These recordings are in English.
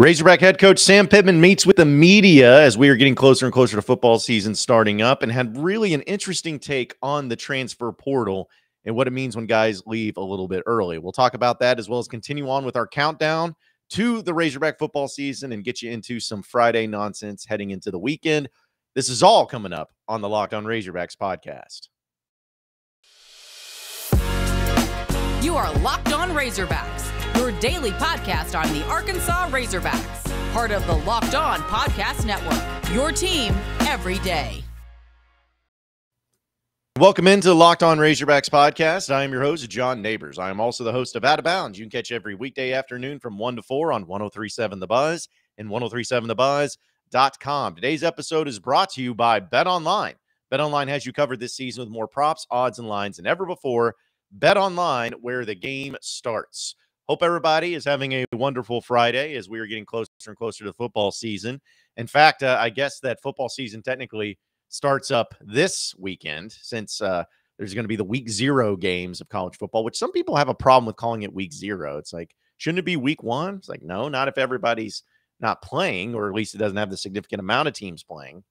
Razorback head coach Sam Pittman meets with the media as we are getting closer and closer to football season starting up and had really an interesting take on the transfer portal and what it means when guys leave a little bit early. We'll talk about that as well as continue on with our countdown to the Razorback football season and get you into some Friday nonsense heading into the weekend. This is all coming up on the Locked on Razorbacks podcast. You are Locked on Razorbacks your daily podcast on the Arkansas Razorbacks, part of the Locked On Podcast Network. Your team every day. Welcome into Locked On Razorbacks podcast. I am your host, John Neighbors. I am also the host of Out of Bounds. You can catch every weekday afternoon from 1 to 4 on 1037 The Buzz and 1037TheBuzz.com. Today's episode is brought to you by Bet Online. Bet Online has you covered this season with more props, odds, and lines than ever before. Bet Online, where the game starts. Hope everybody is having a wonderful Friday as we are getting closer and closer to football season. In fact, uh, I guess that football season technically starts up this weekend since uh, there's going to be the week zero games of college football, which some people have a problem with calling it week zero. It's like, shouldn't it be week one? It's like, no, not if everybody's not playing, or at least it doesn't have the significant amount of teams playing.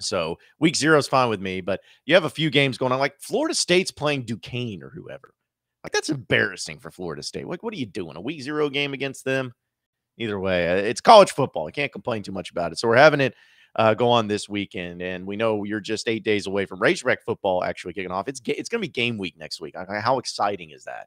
So week zero is fine with me, but you have a few games going on. Like Florida State's playing Duquesne or whoever. Like that's embarrassing for Florida State. Like, what are you doing? A week zero game against them? Either way, uh, it's college football. I can't complain too much about it. So we're having it uh, go on this weekend, and we know you're just eight days away from Razorback football actually kicking off. It's it's going to be game week next week. How exciting is that?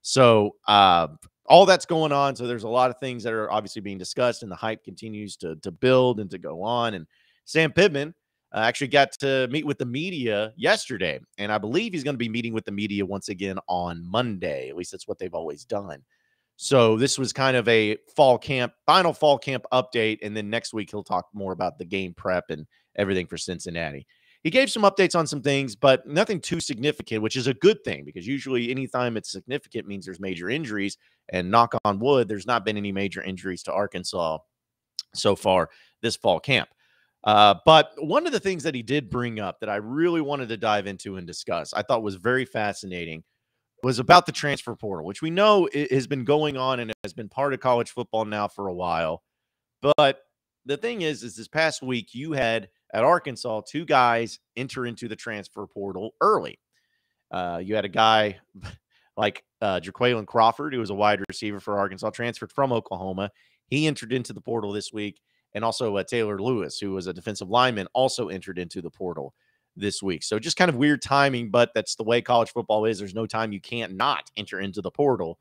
So uh, all that's going on. So there's a lot of things that are obviously being discussed, and the hype continues to to build and to go on. And Sam Pittman uh, actually got to meet with the media yesterday, and I believe he's going to be meeting with the media once again on Monday. At least that's what they've always done. So this was kind of a fall camp, final fall camp update, and then next week he'll talk more about the game prep and everything for Cincinnati. He gave some updates on some things, but nothing too significant, which is a good thing because usually anytime it's significant means there's major injuries. And knock on wood, there's not been any major injuries to Arkansas so far this fall camp. Uh, but one of the things that he did bring up that I really wanted to dive into and discuss, I thought was very fascinating, was about the transfer portal, which we know has been going on and has been part of college football now for a while. But the thing is, is this past week you had at Arkansas two guys enter into the transfer portal early. Uh, you had a guy like uh, Jaqueline Crawford, who was a wide receiver for Arkansas, transferred from Oklahoma. He entered into the portal this week and also uh, Taylor Lewis, who was a defensive lineman, also entered into the portal this week. So just kind of weird timing, but that's the way college football is. There's no time you can't not enter into the portal.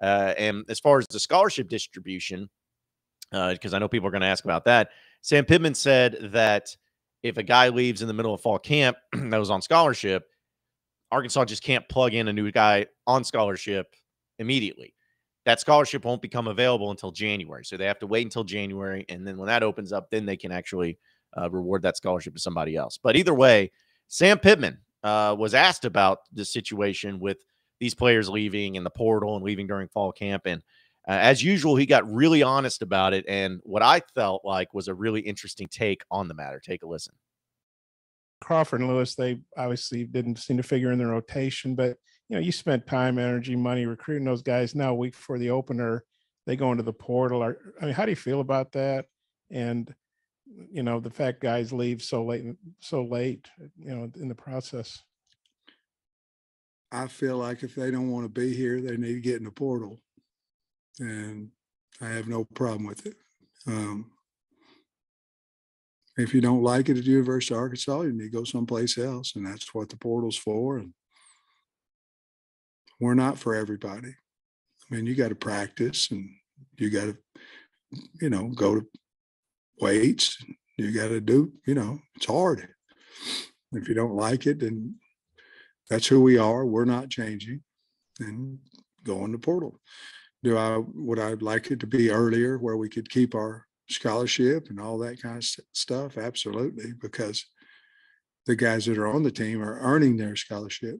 Uh, and as far as the scholarship distribution, because uh, I know people are going to ask about that, Sam Pittman said that if a guy leaves in the middle of fall camp that was on scholarship, Arkansas just can't plug in a new guy on scholarship immediately that scholarship won't become available until January. So they have to wait until January. And then when that opens up, then they can actually uh, reward that scholarship to somebody else. But either way, Sam Pittman uh, was asked about the situation with these players leaving and the portal and leaving during fall camp. And uh, as usual, he got really honest about it. And what I felt like was a really interesting take on the matter. Take a listen. Crawford and Lewis, they obviously didn't seem to figure in the rotation, but you know, you spent time, energy, money recruiting those guys. Now, week for the opener, they go into the portal. I mean, how do you feel about that? And you know, the fact guys leave so late, so late, you know, in the process. I feel like if they don't want to be here, they need to get in the portal, and I have no problem with it. Um, if you don't like it at University of Arkansas, you need to go someplace else, and that's what the portal's for. And we're not for everybody. I mean, you got to practice and you got to, you know, go to weights. You got to do, you know, it's hard. If you don't like it, then that's who we are. We're not changing. And go on the portal. Do I would I like it to be earlier where we could keep our scholarship and all that kind of stuff? Absolutely, because the guys that are on the team are earning their scholarship.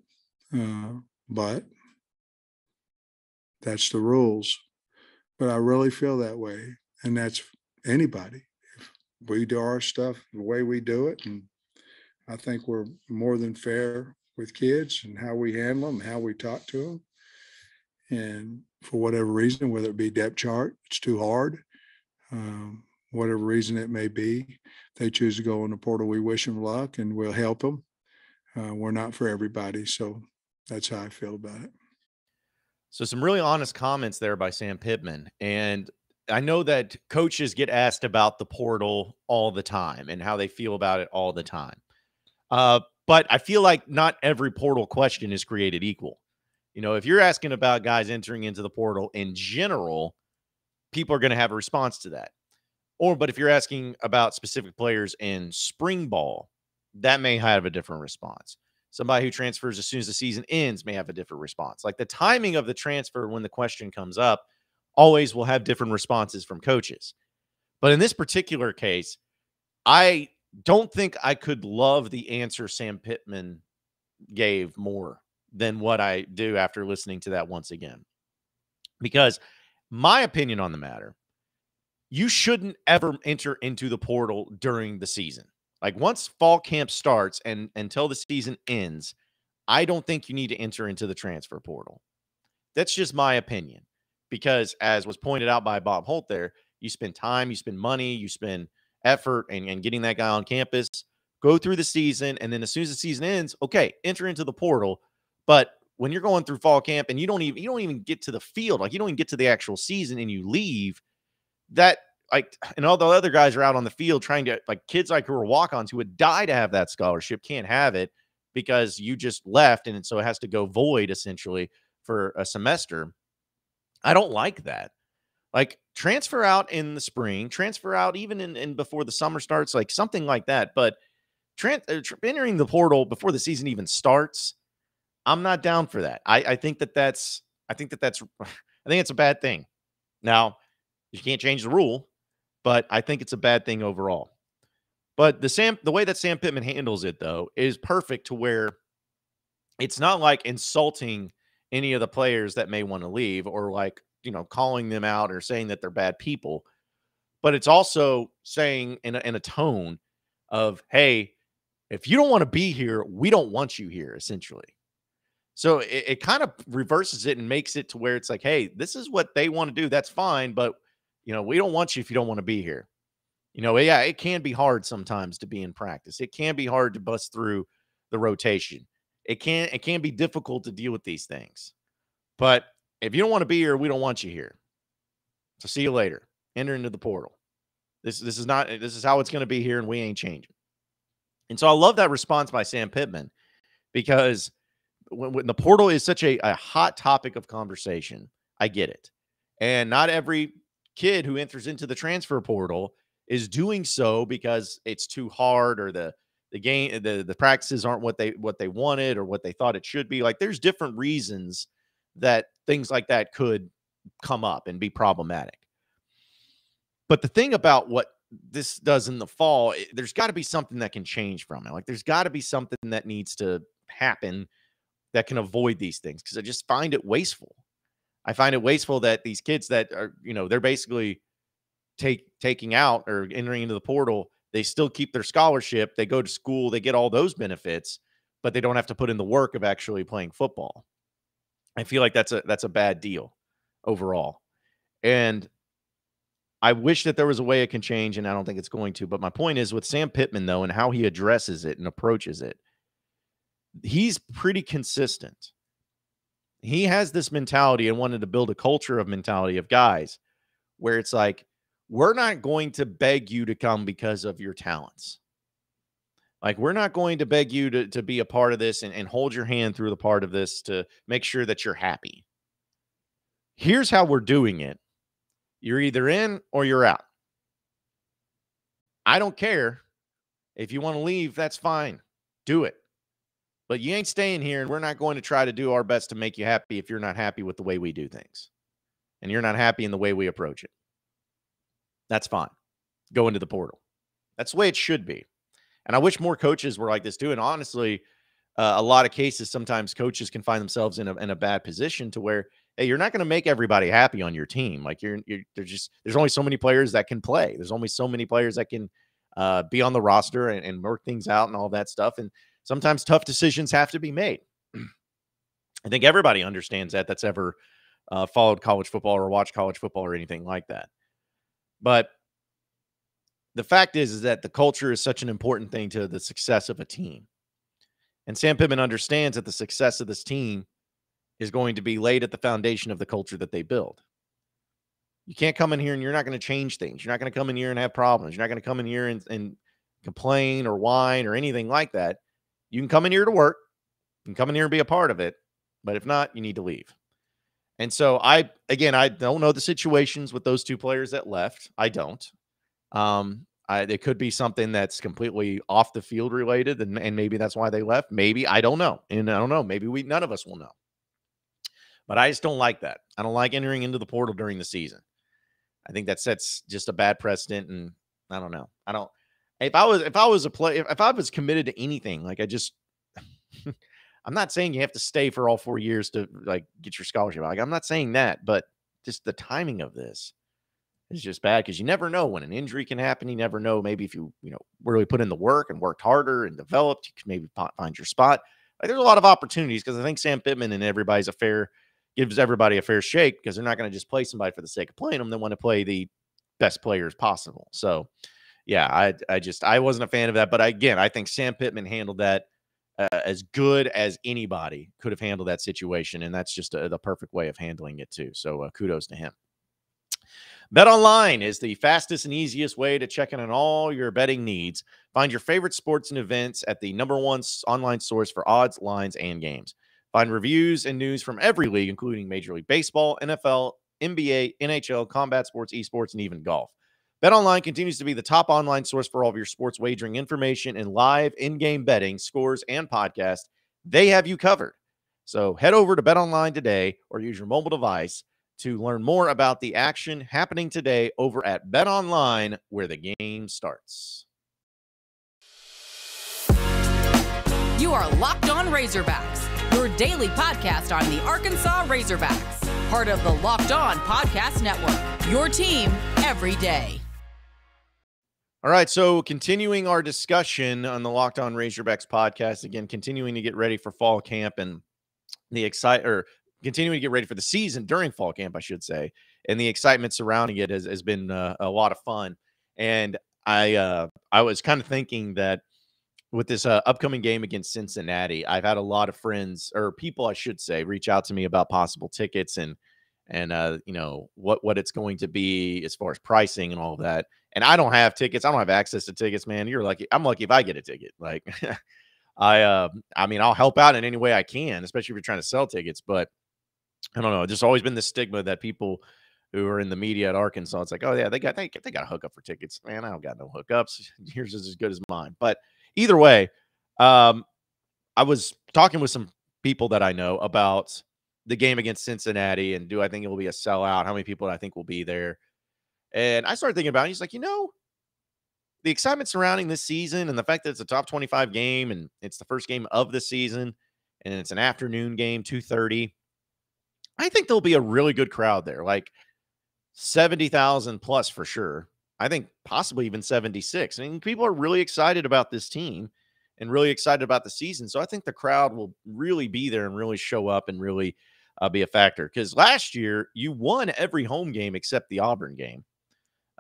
Uh, but that's the rules. But I really feel that way. And that's anybody. If we do our stuff the way we do it. And I think we're more than fair with kids and how we handle them, how we talk to them. And for whatever reason, whether it be depth chart, it's too hard, um, whatever reason it may be, they choose to go on the portal. We wish them luck and we'll help them. Uh, we're not for everybody. So that's how I feel about it. So some really honest comments there by Sam Pittman. And I know that coaches get asked about the portal all the time and how they feel about it all the time. Uh, but I feel like not every portal question is created equal. You know, if you're asking about guys entering into the portal in general, people are going to have a response to that. Or, but if you're asking about specific players in spring ball, that may have a different response. Somebody who transfers as soon as the season ends may have a different response. Like the timing of the transfer when the question comes up always will have different responses from coaches. But in this particular case, I don't think I could love the answer Sam Pittman gave more than what I do after listening to that once again. Because my opinion on the matter, you shouldn't ever enter into the portal during the season. Like once fall camp starts and until the season ends, I don't think you need to enter into the transfer portal. That's just my opinion. Because as was pointed out by Bob Holt there, you spend time, you spend money, you spend effort and, and getting that guy on campus, go through the season, and then as soon as the season ends, okay, enter into the portal. But when you're going through fall camp and you don't even you don't even get to the field, like you don't even get to the actual season and you leave, that like and all the other guys are out on the field trying to like kids like who are walk-ons who would die to have that scholarship can't have it because you just left and so it has to go void essentially for a semester i don't like that like transfer out in the spring transfer out even in, in before the summer starts like something like that but uh, entering the portal before the season even starts i'm not down for that i i think that that's i think that that's i think it's a bad thing now you can't change the rule but I think it's a bad thing overall. But the Sam, the way that Sam Pittman handles it though is perfect to where it's not like insulting any of the players that may want to leave or like you know calling them out or saying that they're bad people, but it's also saying in a, in a tone of hey, if you don't want to be here, we don't want you here essentially. So it, it kind of reverses it and makes it to where it's like, hey, this is what they want to do. That's fine, but you know, we don't want you if you don't want to be here. You know, yeah, it can be hard sometimes to be in practice. It can be hard to bust through the rotation. It can it can be difficult to deal with these things. But if you don't want to be here, we don't want you here. So see you later. Enter into the portal. This this is not this is how it's going to be here, and we ain't changing. And so I love that response by Sam Pittman because when, when the portal is such a, a hot topic of conversation, I get it. And not every kid who enters into the transfer portal is doing so because it's too hard or the the game the the practices aren't what they what they wanted or what they thought it should be like there's different reasons that things like that could come up and be problematic but the thing about what this does in the fall it, there's got to be something that can change from it like there's got to be something that needs to happen that can avoid these things because i just find it wasteful I find it wasteful that these kids that are, you know, they're basically take taking out or entering into the portal, they still keep their scholarship, they go to school, they get all those benefits, but they don't have to put in the work of actually playing football. I feel like that's a that's a bad deal overall. And I wish that there was a way it can change, and I don't think it's going to. But my point is with Sam Pittman, though, and how he addresses it and approaches it, he's pretty consistent he has this mentality and wanted to build a culture of mentality of guys where it's like, we're not going to beg you to come because of your talents. Like, we're not going to beg you to, to be a part of this and, and hold your hand through the part of this to make sure that you're happy. Here's how we're doing it you're either in or you're out. I don't care. If you want to leave, that's fine. Do it. But you ain't staying here, and we're not going to try to do our best to make you happy if you're not happy with the way we do things and you're not happy in the way we approach it. That's fine. Go into the portal. That's the way it should be. And I wish more coaches were like this too. And honestly, uh, a lot of cases, sometimes coaches can find themselves in a, in a bad position to where, hey, you're not going to make everybody happy on your team. Like you're, you're, there's just, there's only so many players that can play. There's only so many players that can uh, be on the roster and, and work things out and all that stuff. And sometimes tough decisions have to be made. I think everybody understands that that's ever uh, followed college football or watched college football or anything like that. But the fact is, is that the culture is such an important thing to the success of a team. And Sam Pittman understands that the success of this team is going to be laid at the foundation of the culture that they build. You can't come in here and you're not going to change things. You're not going to come in here and have problems. You're not going to come in here and, and complain or whine or anything like that. You can come in here to work, you can come in here and be a part of it, but if not, you need to leave. And so I again I don't know the situations with those two players that left. I don't. Um, I, it could be something that's completely off the field related, and, and maybe that's why they left. Maybe I don't know, and I don't know. Maybe we none of us will know. But I just don't like that. I don't like entering into the portal during the season. I think that sets just a bad precedent, and I don't know. I don't if I was if I was a play if, if I was committed to anything, like I just I'm not saying you have to stay for all four years to like get your scholarship. Like I'm not saying that, but just the timing of this is just bad because you never know when an injury can happen. You never know maybe if you you know really put in the work and worked harder and developed, you could maybe find your spot. Like there's a lot of opportunities because I think Sam Pittman and everybody's a fair gives everybody a fair shake because they're not going to just play somebody for the sake of playing them. They want to play the best players possible. So yeah, I I just I wasn't a fan of that. But again, I think Sam Pittman handled that uh, as good as anybody could have handled that situation, and that's just a, uh, the perfect way of handling it too. So uh, kudos to him. Bet online is the fastest and easiest way to check in on all your betting needs. Find your favorite sports and events at the number one online source for odds, lines, and games. Find reviews and news from every league, including Major League Baseball, NFL, NBA, NHL, combat sports, esports, and even golf. BetOnline continues to be the top online source for all of your sports wagering information and live in-game betting, scores, and podcasts. They have you covered. So head over to BetOnline today or use your mobile device to learn more about the action happening today over at BetOnline where the game starts. You are Locked On Razorbacks, your daily podcast on the Arkansas Razorbacks, part of the Locked On Podcast Network. Your team every day. All right. So, continuing our discussion on the Locked On Razorbacks podcast, again, continuing to get ready for fall camp and the excite or continuing to get ready for the season during fall camp, I should say, and the excitement surrounding it has, has been uh, a lot of fun. And I, uh, I was kind of thinking that with this uh, upcoming game against Cincinnati, I've had a lot of friends or people, I should say, reach out to me about possible tickets and and uh, you know what what it's going to be as far as pricing and all that and I don't have tickets. I don't have access to tickets, man. You're lucky. I'm lucky if I get a ticket. Like I uh, I mean, I'll help out in any way I can, especially if you're trying to sell tickets, but I don't know. There's always been this stigma that people who are in the media at Arkansas, it's like, oh yeah, they got they, they got a hookup for tickets. Man, I don't got no hookups. Yours is as good as mine. But either way, um, I was talking with some people that I know about the game against Cincinnati and do I think it will be a sellout? How many people I think will be there? And I started thinking about it. He's like, you know, the excitement surrounding this season and the fact that it's a top 25 game and it's the first game of the season and it's an afternoon game, 2:30. I think there'll be a really good crowd there, like 70,000 plus for sure. I think possibly even 76. I mean, people are really excited about this team and really excited about the season. So I think the crowd will really be there and really show up and really uh, be a factor. Because last year you won every home game except the Auburn game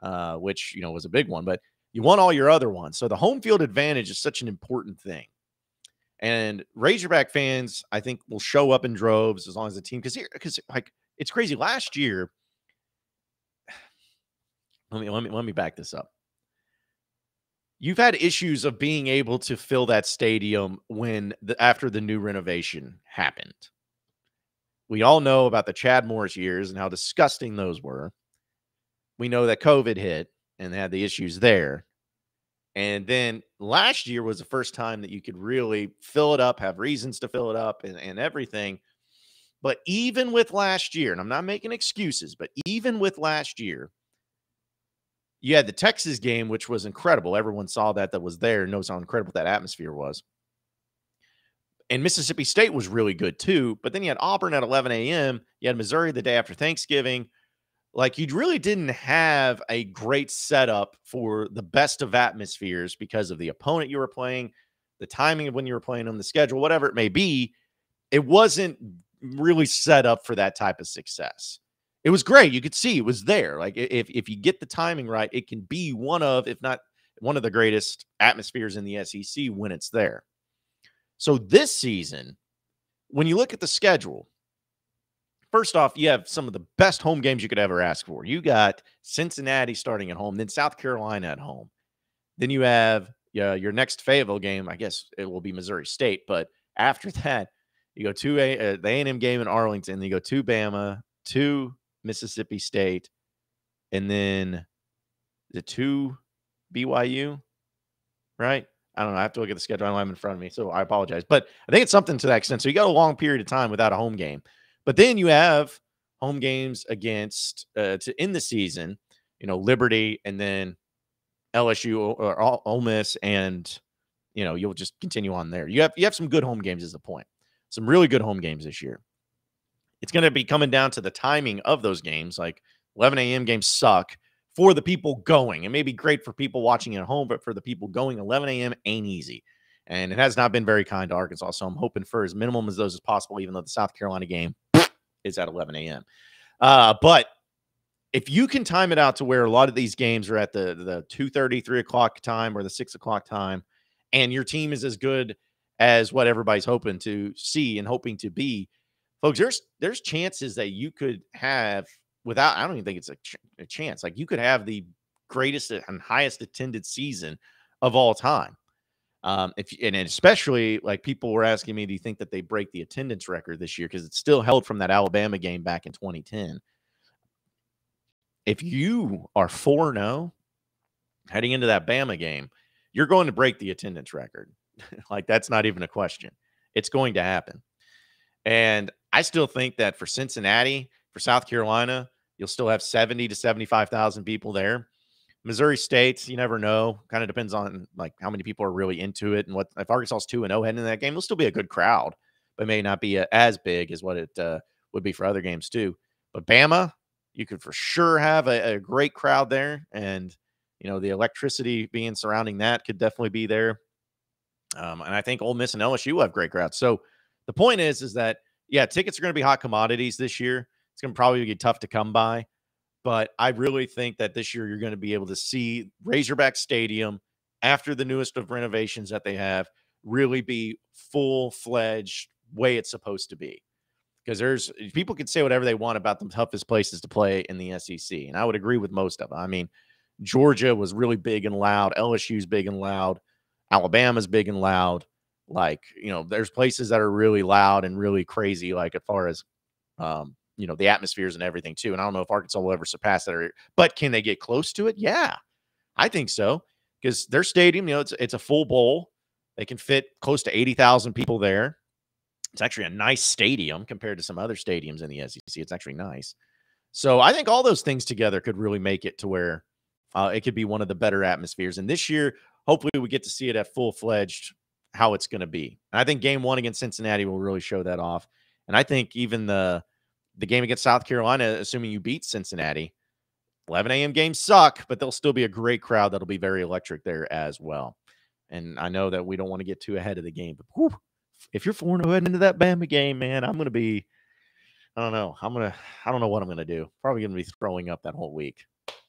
uh, which you know was a big one, but you want all your other ones. So the home field advantage is such an important thing. And Razorback fans, I think, will show up in droves as long as the team because here because like it's crazy. Last year, let me let me let me back this up. You've had issues of being able to fill that stadium when the, after the new renovation happened. We all know about the Chad Morris years and how disgusting those were we know that COVID hit and they had the issues there. And then last year was the first time that you could really fill it up, have reasons to fill it up and, and everything. But even with last year, and I'm not making excuses, but even with last year, you had the Texas game, which was incredible. Everyone saw that that was there, knows how incredible that atmosphere was. And Mississippi State was really good too. But then you had Auburn at 11 a.m. You had Missouri the day after Thanksgiving like you really didn't have a great setup for the best of atmospheres because of the opponent you were playing, the timing of when you were playing on the schedule, whatever it may be. It wasn't really set up for that type of success. It was great. You could see it was there. Like if if you get the timing right, it can be one of, if not one of the greatest atmospheres in the SEC when it's there. So this season, when you look at the schedule, First off, you have some of the best home games you could ever ask for. You got Cincinnati starting at home, then South Carolina at home. Then you have your next Fayetteville game. I guess it will be Missouri State, but after that, you go to a, uh, the A&M game in Arlington, then you go to Bama, to Mississippi State, and then the two BYU, right? I don't know. I have to look at the schedule. I don't have it in front of me, so I apologize. But I think it's something to that extent. So you got a long period of time without a home game. But then you have home games against uh, to end the season, you know, Liberty and then LSU or Ole Miss, and you know you'll just continue on there. You have you have some good home games, is the point. Some really good home games this year. It's going to be coming down to the timing of those games. Like 11 a.m. games suck for the people going. It may be great for people watching at home, but for the people going, 11 a.m. ain't easy. And it has not been very kind to Arkansas. So I'm hoping for as minimum as those as possible, even though the South Carolina game is at 11 a.m. Uh, but if you can time it out to where a lot of these games are at the the 2 3 o'clock time or the 6 o'clock time, and your team is as good as what everybody's hoping to see and hoping to be, folks, there's there's chances that you could have without, I don't even think it's a, ch a chance, like you could have the greatest and highest attended season of all time um, if and especially like people were asking me, do you think that they break the attendance record this year because it's still held from that Alabama game back in 2010? If you are 4 0 heading into that Bama game, you're going to break the attendance record. like that's not even a question. It's going to happen. And I still think that for Cincinnati, for South Carolina, you'll still have 70 to 75,000 people there. Missouri State, you never know. Kind of depends on like how many people are really into it and what. If Arkansas's two and zero oh heading in that game, it'll still be a good crowd, but may not be a, uh, as big as what it uh, would be for other games too. But Bama, you could for sure have a, a great crowd there, and you know the electricity being surrounding that could definitely be there. Um, and I think Ole Miss and LSU have great crowds. So the point is, is that yeah, tickets are going to be hot commodities this year. It's going to probably be tough to come by. But I really think that this year you're going to be able to see Razorback Stadium after the newest of renovations that they have really be full fledged way it's supposed to be. Because there's eh, people can say whatever they want about the toughest places to play in the SEC. And I would agree with most of them. I mean, Georgia was really big and loud. LSU's big and loud. Alabama's big and loud. Like, you know, there's places that are really loud and really crazy, like as far as um, you know the atmospheres and everything too. And I don't know if Arkansas will ever surpass that, but can they get close to it? Yeah, I think so because their stadium, you know, it's it's a full bowl. They can fit close to eighty thousand people there. It's actually a nice stadium compared to some other stadiums in the SEC. It's actually nice. So I think all those things together could really make it to where uh, it could be one of the better atmospheres. And this year, hopefully, we get to see it at full fledged how it's going to be. And I think game one against Cincinnati will really show that off. And I think even the the game against South Carolina, assuming you beat Cincinnati, 11 a.m. games suck, but there'll still be a great crowd that'll be very electric there as well. And I know that we don't want to get too ahead of the game, but whew, if you're 4 0 heading into that Bama game, man, I'm going to be, I don't know. I'm going to, I don't know what I'm going to do. Probably going to be throwing up that whole week.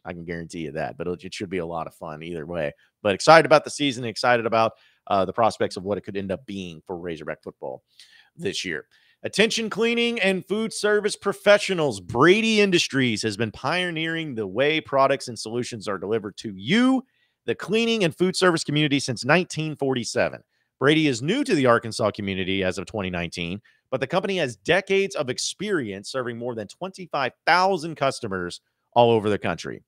I can guarantee you that, but it should be a lot of fun either way. But excited about the season, excited about uh, the prospects of what it could end up being for Razorback football this year. Attention cleaning and food service professionals, Brady Industries has been pioneering the way products and solutions are delivered to you, the cleaning and food service community, since 1947. Brady is new to the Arkansas community as of 2019, but the company has decades of experience serving more than 25,000 customers all over the country.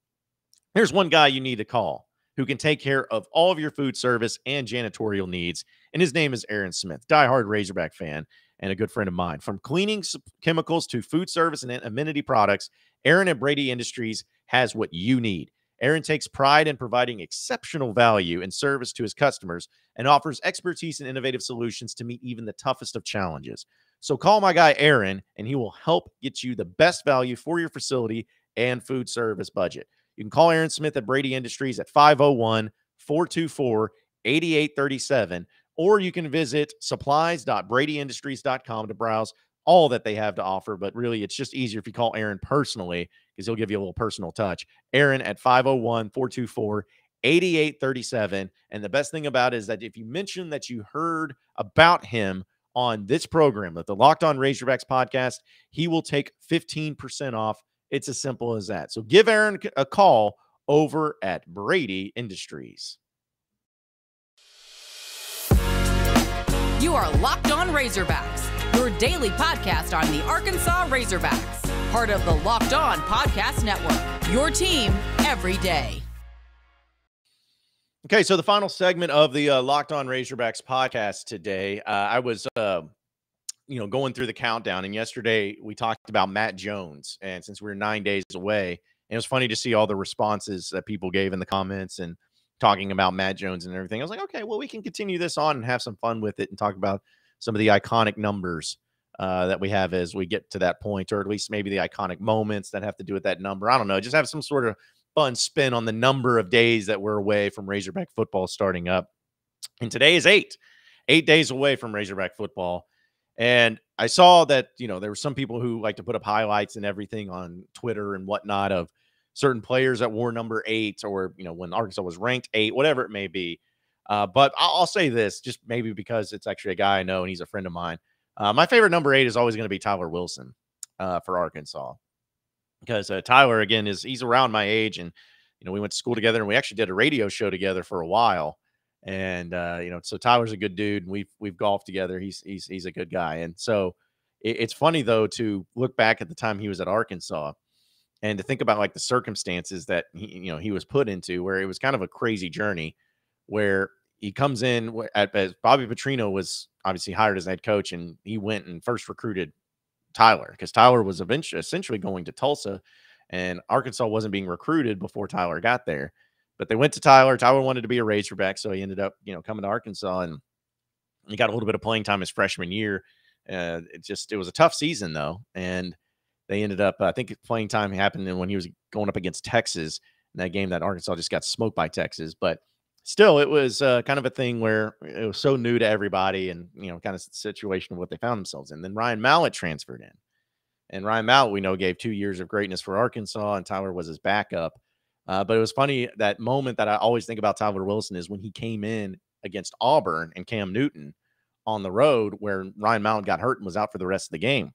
Here's one guy you need to call who can take care of all of your food service and janitorial needs, and his name is Aaron Smith, diehard Razorback fan and a good friend of mine. From cleaning chemicals to food service and amenity products, Aaron and Brady Industries has what you need. Aaron takes pride in providing exceptional value and service to his customers and offers expertise and innovative solutions to meet even the toughest of challenges. So call my guy Aaron and he will help get you the best value for your facility and food service budget. You can call Aaron Smith at Brady Industries at 501 424 8837 or you can visit supplies.bradyindustries.com to browse all that they have to offer. But really, it's just easier if you call Aaron personally because he'll give you a little personal touch. Aaron at 501 424 8837. And the best thing about it is that if you mention that you heard about him on this program, that the Locked On Razorbacks podcast, he will take 15% off. It's as simple as that. So give Aaron a call over at Brady Industries. You are Locked On Razorbacks, your daily podcast on the Arkansas Razorbacks, part of the Locked On Podcast Network. Your team every day. Okay, so the final segment of the uh, Locked On Razorbacks podcast today, uh, I was, uh, you know, going through the countdown, and yesterday we talked about Matt Jones, and since we are nine days away, it was funny to see all the responses that people gave in the comments and talking about Matt Jones and everything. I was like, okay, well, we can continue this on and have some fun with it and talk about some of the iconic numbers uh, that we have as we get to that point, or at least maybe the iconic moments that have to do with that number. I don't know. Just have some sort of fun spin on the number of days that we're away from Razorback football starting up. And today is eight, eight days away from Razorback football. And I saw that, you know, there were some people who like to put up highlights and everything on Twitter and whatnot of, certain players that wore number eight or, you know, when Arkansas was ranked eight, whatever it may be. Uh, but I'll, I'll, say this just maybe because it's actually a guy I know and he's a friend of mine. Uh, my favorite number eight is always going to be Tyler Wilson uh, for Arkansas because uh, Tyler, again, is he's around my age and, you know, we went to school together and we actually did a radio show together for a while. And, uh, you know, so Tyler's a good dude and we've, we've golfed together. He's, he's, he's a good guy. And so, it's funny though to look back at the time he was at Arkansas and to think about like the circumstances that he, you know he was put into where it was kind of a crazy journey where he comes in at, as Bobby Petrino was obviously hired as head coach and he went and first recruited Tyler because Tyler was eventually essentially going to Tulsa and Arkansas wasn't being recruited before Tyler got there but they went to Tyler Tyler wanted to be a Razorback so he ended up you know coming to Arkansas and he got a little bit of playing time his freshman year uh, it just it was a tough season though and they ended up, uh, I think, playing time happened when he was going up against Texas in that game that Arkansas just got smoked by Texas. But still, it was uh, kind of a thing where it was so new to everybody, and you know, kind of situation of what they found themselves in. Then Ryan Mallett transferred in, and Ryan Mallett we know gave two years of greatness for Arkansas, and Tyler was his backup. Uh, but it was funny that moment that I always think about Tyler Wilson is when he came in against Auburn and Cam Newton on the road, where Ryan Mallett got hurt and was out for the rest of the game.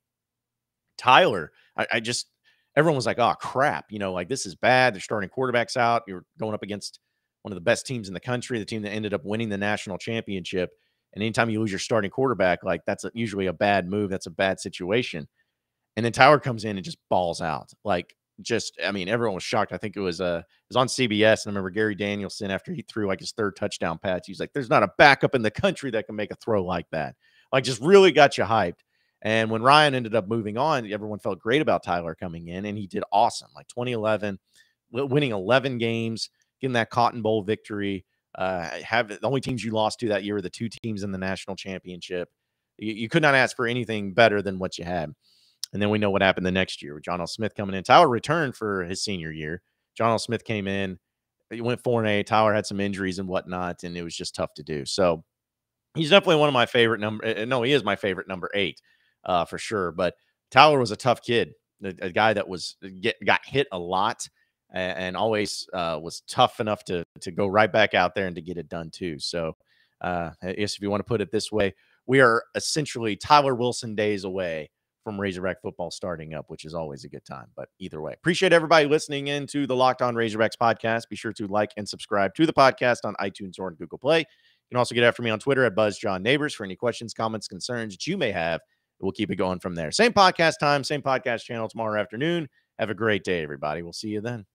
Tyler I, I just everyone was like, oh crap, you know, like this is bad. They're starting quarterbacks out. You're going up against one of the best teams in the country, the team that ended up winning the national championship. And anytime you lose your starting quarterback, like that's a, usually a bad move. That's a bad situation. And then Tower comes in and just balls out. Like just, I mean, everyone was shocked. I think it was uh it was on CBS, and I remember Gary Danielson after he threw like his third touchdown pass. He's like, "There's not a backup in the country that can make a throw like that." Like just really got you hyped. And when Ryan ended up moving on, everyone felt great about Tyler coming in, and he did awesome. Like 2011, winning 11 games, getting that Cotton Bowl victory. Uh, have the only teams you lost to that year were the two teams in the national championship. You, you, could not ask for anything better than what you had. And then we know what happened the next year with John L. Smith coming in. Tyler returned for his senior year. John L. Smith came in, he went four and eight. Tyler had some injuries and whatnot, and it was just tough to do. So he's definitely one of my favorite number. Eh, eh, no, he is my favorite number eight uh, for sure. But Tyler was a tough kid, a, a guy that was uh, get, got hit a lot and, and always uh, was tough enough to to go right back out there and to get it done too. So, uh, I guess if you want to put it this way, we are essentially Tyler Wilson days away from Razorback football starting up, which is always a good time. But either way, appreciate everybody listening in to the Locked On Razorbacks podcast. Be sure to like and subscribe to the podcast on iTunes or on Google Play. You can also get after me on Twitter at BuzzJohnNeighbors for any questions, comments, concerns that you may have We'll keep it going from there. Same podcast time, same podcast channel tomorrow afternoon. Have a great day, everybody. We'll see you then.